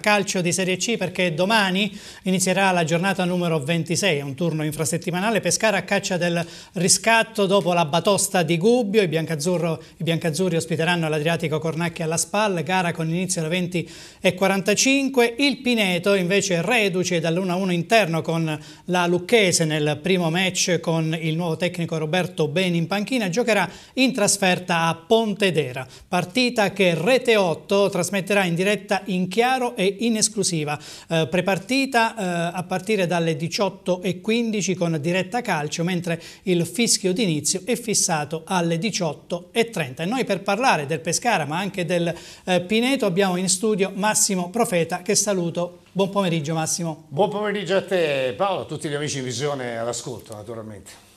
calcio di Serie C perché domani inizierà la giornata numero 26, un turno infrasettimanale. Pescara a caccia del riscatto dopo la batosta di Gubbio. I, i biancazzurri ospiteranno l'Adriatico Cornacchi alla spalla, gara con inizio alle 20 e 45. Il Pineto invece reduce dall'1-1 interno con la Lucchese nel primo match con il nuovo tecnico Roberto Beni in panchina. Giocherà in trasferta a Pontedera, partita che Rete 8 trasmetterà in diretta in chiaro e in esclusiva eh, prepartita eh, a partire dalle 18.15 con diretta calcio, mentre il fischio d'inizio è fissato alle 18.30. E noi per parlare del Pescara ma anche del eh, Pineto abbiamo in studio Massimo Profeta che saluto. Buon pomeriggio Massimo. Buon pomeriggio a te Paolo, a tutti gli amici in Visione all'ascolto naturalmente.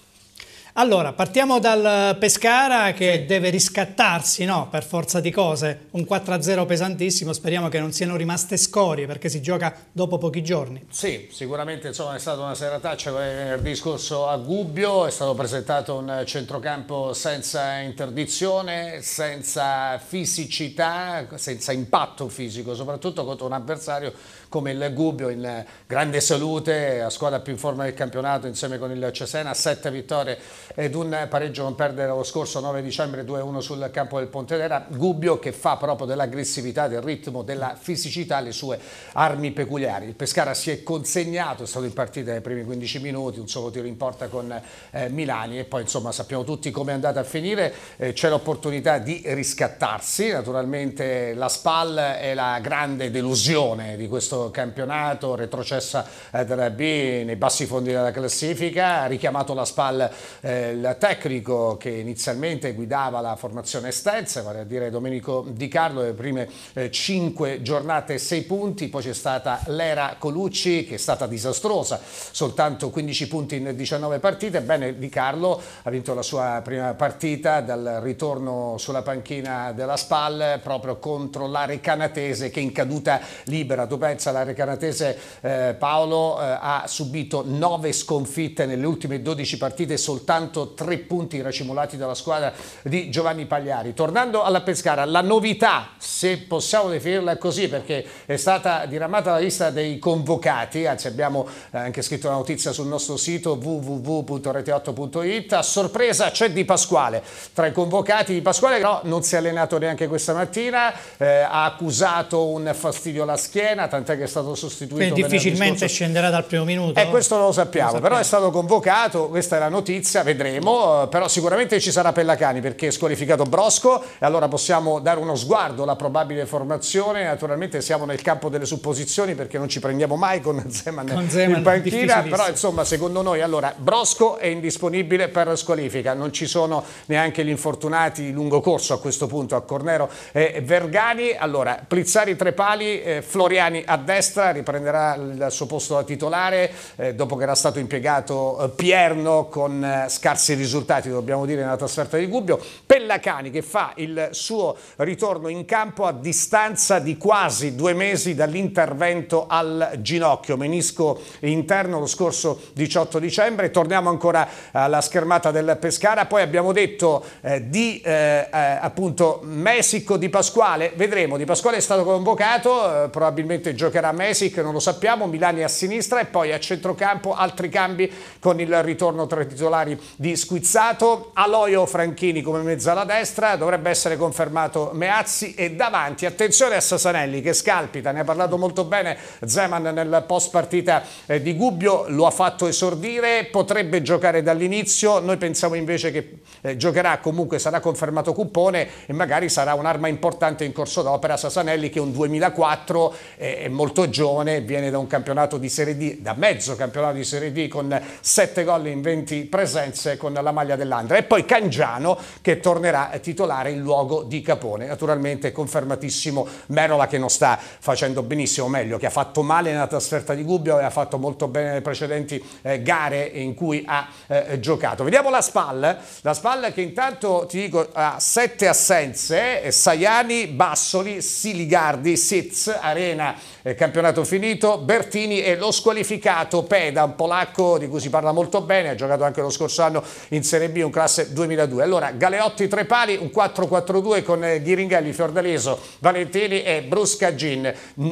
Allora, partiamo dal Pescara che sì. deve riscattarsi, no? Per forza di cose. Un 4-0 pesantissimo, speriamo che non siano rimaste scorie perché si gioca dopo pochi giorni. Sì, sicuramente insomma, è stata una serataccia venerdì scorso a Gubbio, è stato presentato un centrocampo senza interdizione, senza fisicità, senza impatto fisico, soprattutto contro un avversario come il Gubbio in grande salute, la squadra più in forma del campionato insieme con il Cesena, sette vittorie ed un pareggio non perdere lo scorso 9 dicembre 2-1 sul campo del Pontedera, Gubbio che fa proprio dell'aggressività, del ritmo, della fisicità le sue armi peculiari. Il Pescara si è consegnato, è stato in partita nei primi 15 minuti, un solo tiro in porta con eh, Milani e poi insomma sappiamo tutti come è andata a finire, eh, c'è l'opportunità di riscattarsi, naturalmente la SPAL è la grande delusione di questo campionato, retrocessa eh, dalla B nei bassi fondi della classifica, ha richiamato la SPAL eh, eh, il tecnico che inizialmente guidava la formazione esterza, vale a dire Domenico Di Carlo, le prime 5 eh, giornate 6 punti, poi c'è stata l'era Colucci che è stata disastrosa, soltanto 15 punti in 19 partite, bene Di Carlo ha vinto la sua prima partita dal ritorno sulla panchina della SPAL proprio contro l'Arecanatese che in caduta libera, tu pensa l'Arecanatese eh, Paolo eh, ha subito 9 sconfitte nelle ultime 12 partite soltanto soltanto tre punti racimolati dalla squadra di Giovanni Pagliari. Tornando alla Pescara, la novità, se possiamo definirla così, perché è stata diramata la lista dei convocati, anzi abbiamo eh, anche scritto la notizia sul nostro sito www.rete8.it, a sorpresa c'è Di Pasquale, tra i convocati Di Pasquale però non si è allenato neanche questa mattina, eh, ha accusato un fastidio alla schiena, tant'è che è stato sostituito. Quindi difficilmente scenderà dal primo minuto. E eh, questo lo sappiamo, lo sappiamo, però è stato convocato, questa è la notizia, vedremo, però sicuramente ci sarà Pellacani perché è squalificato Brosco e allora possiamo dare uno sguardo alla probabile formazione, naturalmente siamo nel campo delle supposizioni perché non ci prendiamo mai con Zeman, con Zeman in panchina, però insomma secondo noi allora Brosco è indisponibile per squalifica, non ci sono neanche gli infortunati lungo corso a questo punto a Cornero e Vergani, allora Plizzari tre pali, eh, Floriani a destra riprenderà il suo posto da titolare eh, dopo che era stato impiegato eh, Pierno con eh, scarsi risultati dobbiamo dire nella trasferta di Gubbio, Pellacani che fa il suo ritorno in campo a distanza di quasi due mesi dall'intervento al ginocchio, menisco interno lo scorso 18 dicembre, torniamo ancora alla schermata del Pescara, poi abbiamo detto eh, di eh, eh appunto Messico di Pasquale, vedremo, di Pasquale è stato convocato, eh, probabilmente giocherà Messico non lo sappiamo, Milani a sinistra e poi a centrocampo altri cambi con il ritorno tra i titolari di Squizzato, Aloio Franchini come mezzo alla destra, dovrebbe essere confermato Meazzi e davanti, attenzione a Sasanelli che scalpita, ne ha parlato molto bene Zeman nel post partita eh, di Gubbio, lo ha fatto esordire, potrebbe giocare dall'inizio, noi pensiamo invece che eh, giocherà comunque, sarà confermato Cuppone e magari sarà un'arma importante in corso d'opera Sasanelli che è un 2004, eh, è molto giovane, viene da un campionato di Serie D, da mezzo campionato di Serie D con 7 gol in 20 presenze Firenze con la maglia dell'Andra e poi Cangiano che tornerà titolare in luogo di Capone. Naturalmente confermatissimo Merola che non sta facendo benissimo, meglio che ha fatto male nella trasferta di Gubbio e ha fatto molto bene nelle precedenti eh, gare in cui ha eh, giocato. Vediamo la spalla, la spalla che intanto ti dico ha sette assenze, eh, Saiani, Bassoli, Siligardi, Sitz, Arena, eh, campionato finito, Bertini e lo squalificato Peda, un polacco di cui si parla molto bene, ha giocato anche lo scorso quest'anno in Serie B, un classe 2002. Allora Galeotti tre pali, un 4-4-2 con eh, Ghiringelli, Fiordaliso, Valentini e Brusca Gin.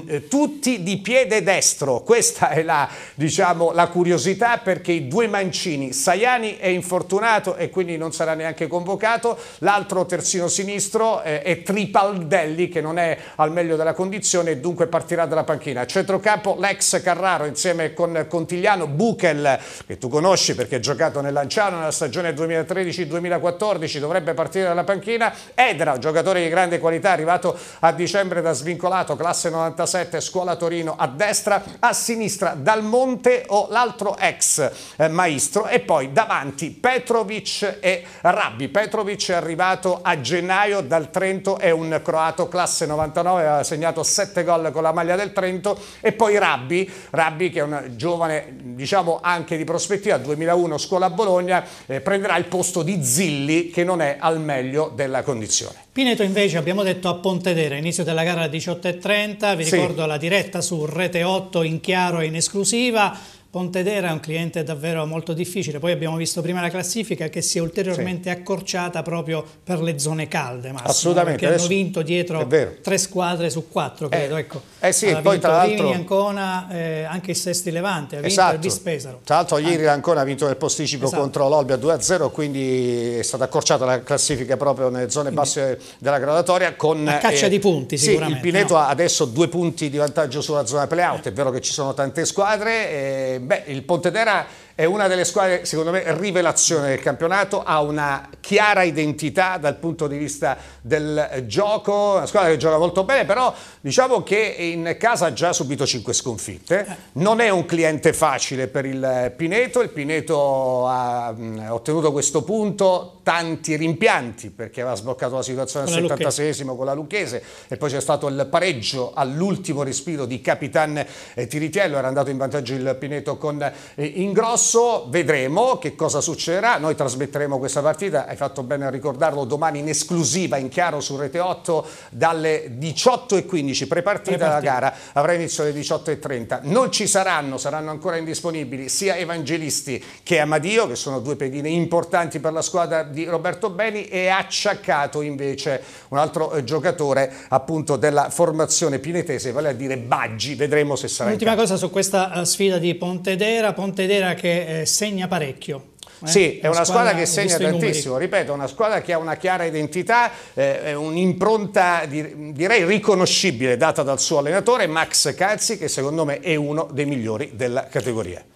Eh, tutti di piede destro, questa è la, diciamo, la curiosità perché i due mancini, Saiani è infortunato e quindi non sarà neanche convocato, l'altro terzino sinistro eh, è Tripaldelli che non è al meglio della condizione e dunque partirà dalla panchina. A centrocampo l'ex Carraro insieme con Contigliano, Buchel che tu conosci perché ha giocato nell'Anciano Bresciano nella stagione 2013-2014 dovrebbe partire dalla panchina, Edra, giocatore di grande qualità arrivato a dicembre da svincolato, classe 97, scuola Torino a destra, a sinistra Dal Monte o l'altro ex eh, maestro e poi davanti Petrovic e Rabbi. Petrovic è arrivato a gennaio dal Trento, è un croato classe 99, ha segnato 7 gol con la maglia del Trento e poi Rabbi, Rabbi che è un giovane diciamo anche di prospettiva, 2001 scuola a Bologna, Bologna eh, prenderà il posto di Zilli che non è al meglio della condizione. Pineto invece abbiamo detto a Pontedera, inizio della gara alle 18.30, vi ricordo la diretta su Rete 8 in chiaro e in esclusiva, Pontedera è un cliente davvero molto difficile, poi abbiamo visto prima la classifica che si è ulteriormente sì. accorciata proprio per le zone calde, Massimo, Assolutamente. hanno vinto dietro tre squadre su quattro, eh. credo. Eh, ecco. eh sì, poi tra Rimini, Ancona, eh, anche il Sesti Levante, ha vinto esatto. il Bispesaro. Tra l'altro ah. ieri Ancona ha vinto il posticipo esatto. contro l'Olbia 2-0, quindi è stata accorciata la classifica proprio nelle zone quindi, basse della gradatoria. Con, la caccia eh, di punti sicuramente. Sì, il Pineto no? ha adesso due punti di vantaggio sulla zona playout, è vero che ci sono tante squadre eh, beh, il Pontedera è una delle squadre, secondo me, rivelazione del campionato, ha una chiara identità dal punto di vista del gioco, una squadra che gioca molto bene, però diciamo che in casa ha già subito 5 sconfitte, eh. non è un cliente facile per il Pineto, il Pineto ha ottenuto questo punto, tanti rimpianti perché aveva sboccato la situazione al 76 con la Lucchese e poi c'è stato il pareggio all'ultimo respiro di Capitan eh, Tiritiello, era andato in vantaggio il Pineto con eh, Ingrosso, scorso, vedremo che cosa succederà, noi trasmetteremo questa partita, hai fatto bene a ricordarlo, domani in esclusiva, in chiaro su Rete 8 dalle 18.15, prepartita Pre la gara, avrà inizio alle 18.30, non ci saranno, saranno ancora indisponibili sia Evangelisti che Amadio, che sono due pedine importanti per la squadra di Roberto Beni e acciaccato invece un altro eh, giocatore appunto della formazione pinetese, vale a dire Baggi, vedremo se sarà. L'ultima cosa su questa eh, sfida di Pontedera, Pontedera che che eh, segna parecchio. Eh, sì, è una squadra, squadra che segna tantissimo, ripeto, una squadra che ha una chiara identità, eh, un'impronta di, direi riconoscibile data dal suo allenatore Max Calzi che secondo me è uno dei migliori della categoria.